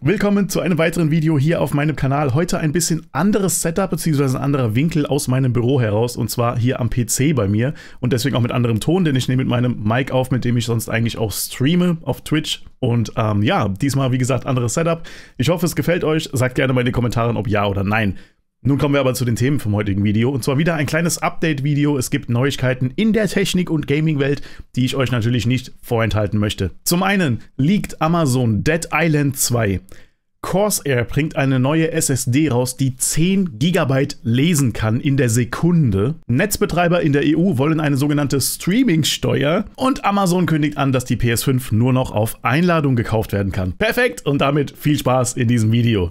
Willkommen zu einem weiteren Video hier auf meinem Kanal. Heute ein bisschen anderes Setup bzw. ein anderer Winkel aus meinem Büro heraus und zwar hier am PC bei mir und deswegen auch mit anderem Ton, denn ich nehme mit meinem Mic auf, mit dem ich sonst eigentlich auch streame auf Twitch. Und ähm, ja, diesmal wie gesagt anderes Setup. Ich hoffe es gefällt euch. Sagt gerne mal in den Kommentaren, ob ja oder nein. Nun kommen wir aber zu den Themen vom heutigen Video und zwar wieder ein kleines Update-Video. Es gibt Neuigkeiten in der Technik- und Gaming-Welt, die ich euch natürlich nicht vorenthalten möchte. Zum einen liegt Amazon Dead Island 2. Corsair bringt eine neue SSD raus, die 10 GB lesen kann in der Sekunde. Netzbetreiber in der EU wollen eine sogenannte Streaming-Steuer und Amazon kündigt an, dass die PS5 nur noch auf Einladung gekauft werden kann. Perfekt und damit viel Spaß in diesem Video.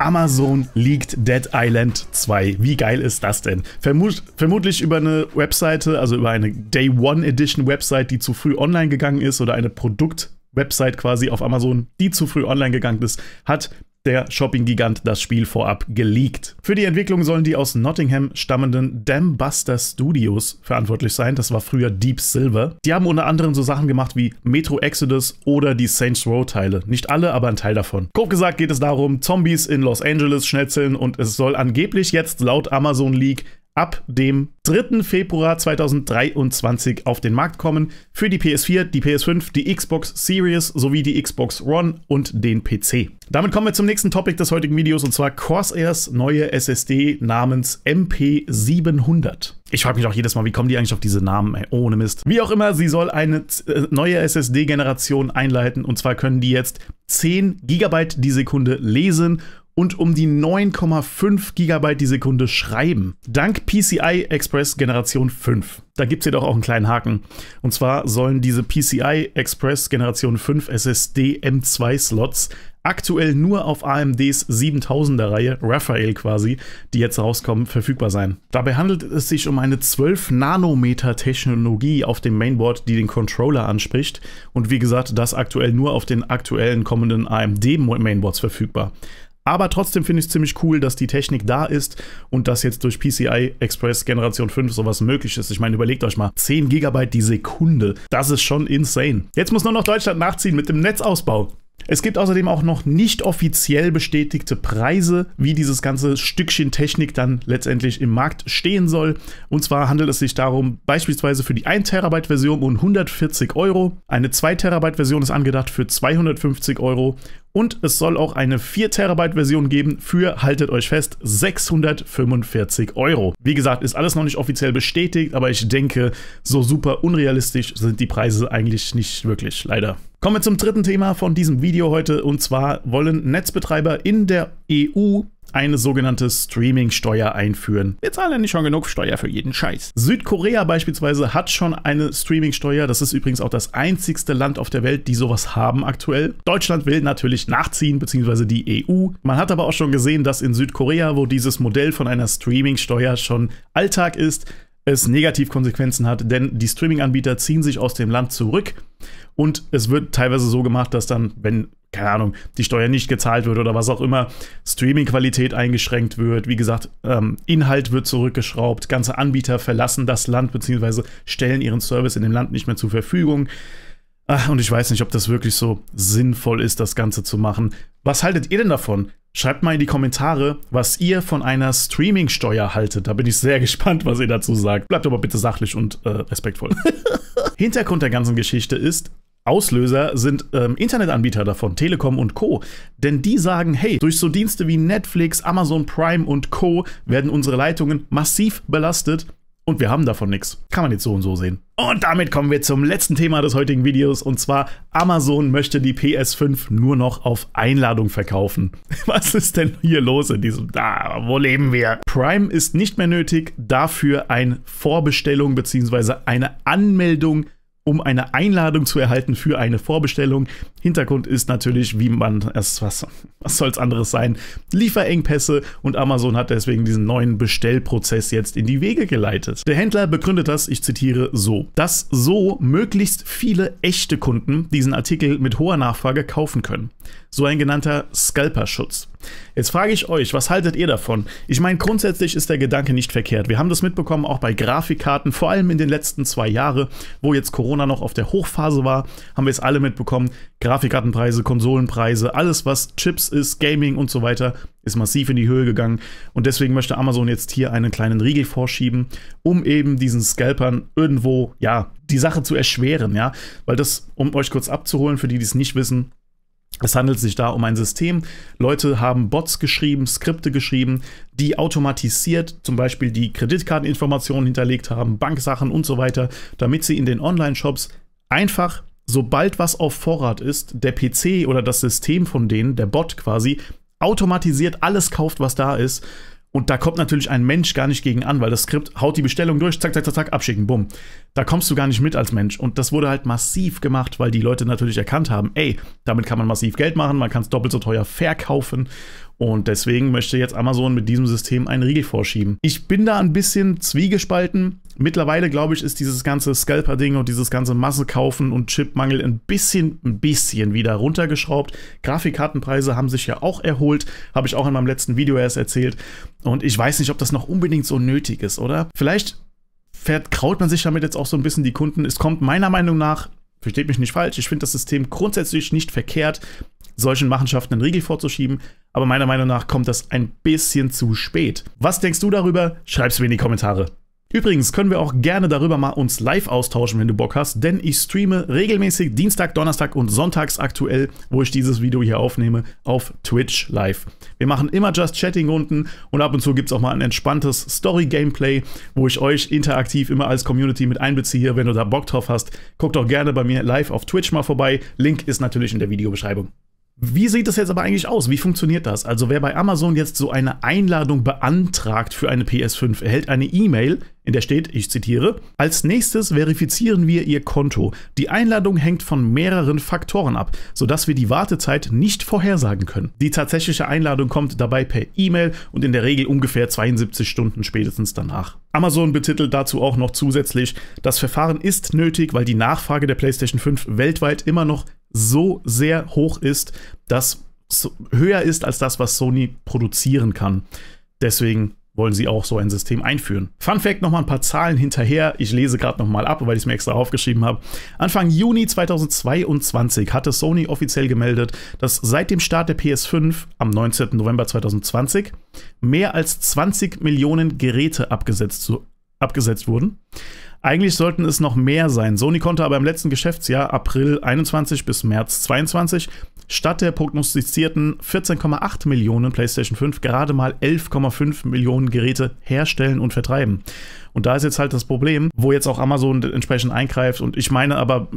Amazon leaked Dead Island 2. Wie geil ist das denn? Vermut, vermutlich über eine Webseite, also über eine Day One Edition Website, die zu früh online gegangen ist oder eine Produkt Website quasi auf Amazon, die zu früh online gegangen ist, hat der Shopping-Gigant das Spiel vorab geleakt. Für die Entwicklung sollen die aus Nottingham stammenden Dambuster Studios verantwortlich sein. Das war früher Deep Silver. Die haben unter anderem so Sachen gemacht wie Metro Exodus oder die Saints Row-Teile. Nicht alle, aber ein Teil davon. Grob gesagt geht es darum, Zombies in Los Angeles schnetzeln und es soll angeblich jetzt laut Amazon Leak ab dem 3. Februar 2023 auf den Markt kommen für die PS4, die PS5, die Xbox Series sowie die Xbox One und den PC. Damit kommen wir zum nächsten Topic des heutigen Videos und zwar Corsairs neue SSD namens MP700. Ich frage mich auch jedes Mal, wie kommen die eigentlich auf diese Namen, ey, ohne Mist. Wie auch immer, sie soll eine äh, neue SSD-Generation einleiten und zwar können die jetzt 10 GB die Sekunde lesen und um die 9,5 GB die Sekunde schreiben. Dank PCI Express Generation 5. Da gibt es jedoch auch einen kleinen Haken. Und zwar sollen diese PCI Express Generation 5 SSD M2 Slots aktuell nur auf AMDs 7000er Reihe, Raphael quasi, die jetzt rauskommen, verfügbar sein. Dabei handelt es sich um eine 12 Nanometer Technologie auf dem Mainboard, die den Controller anspricht und wie gesagt, das aktuell nur auf den aktuellen kommenden AMD Mainboards verfügbar. Aber trotzdem finde ich es ziemlich cool, dass die Technik da ist und dass jetzt durch PCI Express Generation 5 sowas möglich ist. Ich meine, überlegt euch mal, 10 GB die Sekunde, das ist schon insane. Jetzt muss nur noch Deutschland nachziehen mit dem Netzausbau. Es gibt außerdem auch noch nicht offiziell bestätigte Preise, wie dieses ganze Stückchen Technik dann letztendlich im Markt stehen soll. Und zwar handelt es sich darum, beispielsweise für die 1TB Version um 140 Euro. Eine 2TB Version ist angedacht für 250 Euro. Und es soll auch eine 4TB Version geben für, haltet euch fest, 645 Euro. Wie gesagt, ist alles noch nicht offiziell bestätigt, aber ich denke, so super unrealistisch sind die Preise eigentlich nicht wirklich, leider. Kommen wir zum dritten Thema von diesem Video heute und zwar wollen Netzbetreiber in der EU eine sogenannte Streaming-Steuer einführen. Wir zahlen ja nicht schon genug Steuer für jeden Scheiß. Südkorea beispielsweise hat schon eine Streaming-Steuer. Das ist übrigens auch das einzigste Land auf der Welt, die sowas haben aktuell. Deutschland will natürlich nachziehen, beziehungsweise die EU. Man hat aber auch schon gesehen, dass in Südkorea, wo dieses Modell von einer Streaming-Steuer schon Alltag ist, es Negativkonsequenzen hat, denn die Streaming-Anbieter ziehen sich aus dem Land zurück und es wird teilweise so gemacht, dass dann, wenn, keine Ahnung, die Steuer nicht gezahlt wird oder was auch immer, Streaming-Qualität eingeschränkt wird. Wie gesagt, ähm, Inhalt wird zurückgeschraubt, ganze Anbieter verlassen das Land bzw. stellen ihren Service in dem Land nicht mehr zur Verfügung. Ach, und ich weiß nicht, ob das wirklich so sinnvoll ist, das Ganze zu machen. Was haltet ihr denn davon? Schreibt mal in die Kommentare, was ihr von einer Streaming-Steuer haltet. Da bin ich sehr gespannt, was ihr dazu sagt. Bleibt aber bitte sachlich und äh, respektvoll. Hintergrund der ganzen Geschichte ist, Auslöser sind ähm, Internetanbieter davon, Telekom und Co. Denn die sagen, hey, durch so Dienste wie Netflix, Amazon Prime und Co werden unsere Leitungen massiv belastet und wir haben davon nichts. Kann man jetzt so und so sehen. Und damit kommen wir zum letzten Thema des heutigen Videos und zwar Amazon möchte die PS5 nur noch auf Einladung verkaufen. Was ist denn hier los in diesem da, wo leben wir? Prime ist nicht mehr nötig, dafür eine Vorbestellung bzw. eine Anmeldung um eine Einladung zu erhalten für eine Vorbestellung. Hintergrund ist natürlich, wie man es, was, was soll es anderes sein, Lieferengpässe und Amazon hat deswegen diesen neuen Bestellprozess jetzt in die Wege geleitet. Der Händler begründet das, ich zitiere, so, dass so möglichst viele echte Kunden diesen Artikel mit hoher Nachfrage kaufen können. So ein genannter Scalperschutz. Jetzt frage ich euch, was haltet ihr davon? Ich meine, grundsätzlich ist der Gedanke nicht verkehrt. Wir haben das mitbekommen, auch bei Grafikkarten, vor allem in den letzten zwei Jahren, wo jetzt Corona noch auf der Hochphase war, haben wir es alle mitbekommen. Grafikkartenpreise, Konsolenpreise, alles was Chips ist, Gaming und so weiter, ist massiv in die Höhe gegangen. Und deswegen möchte Amazon jetzt hier einen kleinen Riegel vorschieben, um eben diesen Scalpern irgendwo, ja, die Sache zu erschweren, ja. Weil das, um euch kurz abzuholen, für die, die es nicht wissen, es handelt sich da um ein System. Leute haben Bots geschrieben, Skripte geschrieben, die automatisiert zum Beispiel die Kreditkarteninformationen hinterlegt haben, Banksachen und so weiter, damit sie in den Online-Shops einfach, sobald was auf Vorrat ist, der PC oder das System von denen, der Bot quasi, automatisiert alles kauft, was da ist und da kommt natürlich ein Mensch gar nicht gegen an, weil das Skript haut die Bestellung durch, zack, zack, zack, zack, abschicken, bumm. Da kommst du gar nicht mit als Mensch. Und das wurde halt massiv gemacht, weil die Leute natürlich erkannt haben, ey, damit kann man massiv Geld machen, man kann es doppelt so teuer verkaufen. Und deswegen möchte jetzt Amazon mit diesem System einen Riegel vorschieben. Ich bin da ein bisschen zwiegespalten. Mittlerweile, glaube ich, ist dieses ganze Scalper-Ding und dieses ganze Massekaufen und Chipmangel ein bisschen, ein bisschen wieder runtergeschraubt. Grafikkartenpreise haben sich ja auch erholt, habe ich auch in meinem letzten Video erst erzählt. Und ich weiß nicht, ob das noch unbedingt so nötig ist, oder? Vielleicht vertraut man sich damit jetzt auch so ein bisschen die Kunden. Es kommt meiner Meinung nach, versteht mich nicht falsch, ich finde das System grundsätzlich nicht verkehrt, solchen Machenschaften einen Riegel vorzuschieben, aber meiner Meinung nach kommt das ein bisschen zu spät. Was denkst du darüber? Schreib's mir in die Kommentare. Übrigens können wir auch gerne darüber mal uns live austauschen, wenn du Bock hast, denn ich streame regelmäßig Dienstag, Donnerstag und Sonntags aktuell, wo ich dieses Video hier aufnehme, auf Twitch live. Wir machen immer Just Chatting-Runden und ab und zu gibt es auch mal ein entspanntes Story-Gameplay, wo ich euch interaktiv immer als Community mit einbeziehe. Wenn du da Bock drauf hast, guck doch gerne bei mir live auf Twitch mal vorbei. Link ist natürlich in der Videobeschreibung. Wie sieht das jetzt aber eigentlich aus? Wie funktioniert das? Also wer bei Amazon jetzt so eine Einladung beantragt für eine PS5, erhält eine E-Mail, in der steht, ich zitiere, als nächstes verifizieren wir Ihr Konto. Die Einladung hängt von mehreren Faktoren ab, sodass wir die Wartezeit nicht vorhersagen können. Die tatsächliche Einladung kommt dabei per E-Mail und in der Regel ungefähr 72 Stunden spätestens danach. Amazon betitelt dazu auch noch zusätzlich, das Verfahren ist nötig, weil die Nachfrage der PlayStation 5 weltweit immer noch so sehr hoch ist, dass so höher ist als das, was Sony produzieren kann. Deswegen wollen sie auch so ein System einführen. Fun Fact, nochmal ein paar Zahlen hinterher. Ich lese gerade nochmal ab, weil ich es mir extra aufgeschrieben habe. Anfang Juni 2022 hatte Sony offiziell gemeldet, dass seit dem Start der PS5 am 19. November 2020 mehr als 20 Millionen Geräte abgesetzt, abgesetzt wurden. Eigentlich sollten es noch mehr sein. Sony konnte aber im letzten Geschäftsjahr, April 21 bis März 22, statt der prognostizierten 14,8 Millionen PlayStation 5 gerade mal 11,5 Millionen Geräte herstellen und vertreiben. Und da ist jetzt halt das Problem, wo jetzt auch Amazon entsprechend eingreift. Und ich meine aber,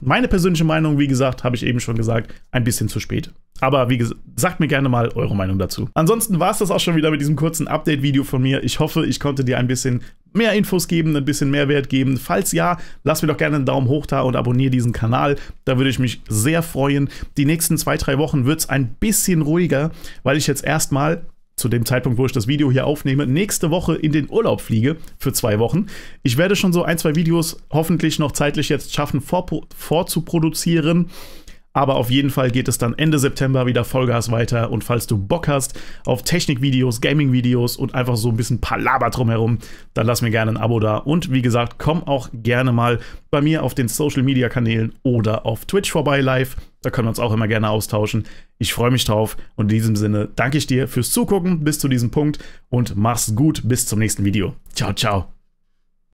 meine persönliche Meinung, wie gesagt, habe ich eben schon gesagt, ein bisschen zu spät. Aber wie gesagt, sagt mir gerne mal eure Meinung dazu. Ansonsten war es das auch schon wieder mit diesem kurzen Update-Video von mir. Ich hoffe, ich konnte dir ein bisschen mehr Infos geben, ein bisschen mehr Wert geben. Falls ja, lass mir doch gerne einen Daumen hoch da und abonniere diesen Kanal. Da würde ich mich sehr freuen. Die nächsten zwei, drei Wochen wird es ein bisschen ruhiger, weil ich jetzt erstmal zu dem Zeitpunkt, wo ich das Video hier aufnehme, nächste Woche in den Urlaub fliege für zwei Wochen. Ich werde schon so ein, zwei Videos hoffentlich noch zeitlich jetzt schaffen, vor, vorzuproduzieren. Aber auf jeden Fall geht es dann Ende September wieder Vollgas weiter. Und falls du Bock hast auf Technikvideos, Gamingvideos und einfach so ein bisschen Palaber drumherum, dann lass mir gerne ein Abo da. Und wie gesagt, komm auch gerne mal bei mir auf den Social Media Kanälen oder auf Twitch vorbei live. Da können wir uns auch immer gerne austauschen. Ich freue mich drauf und in diesem Sinne danke ich dir fürs Zugucken bis zu diesem Punkt und mach's gut bis zum nächsten Video. Ciao, ciao.